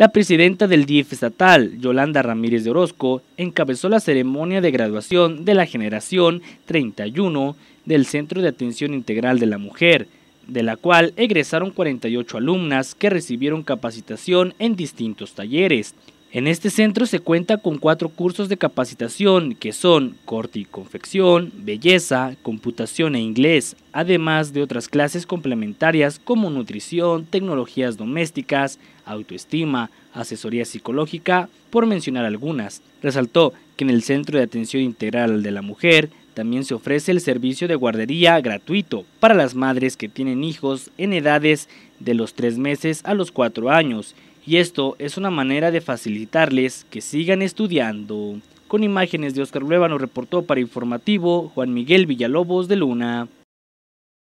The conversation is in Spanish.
La presidenta del DIF estatal, Yolanda Ramírez de Orozco, encabezó la ceremonia de graduación de la generación 31 del Centro de Atención Integral de la Mujer, de la cual egresaron 48 alumnas que recibieron capacitación en distintos talleres. En este centro se cuenta con cuatro cursos de capacitación que son corte y confección, belleza, computación e inglés, además de otras clases complementarias como nutrición, tecnologías domésticas, autoestima, asesoría psicológica, por mencionar algunas. Resaltó que en el Centro de Atención Integral de la Mujer también se ofrece el servicio de guardería gratuito para las madres que tienen hijos en edades de los tres meses a los 4 años y esto es una manera de facilitarles que sigan estudiando. Con imágenes de Oscar Luevano reportó para Informativo Juan Miguel Villalobos de Luna.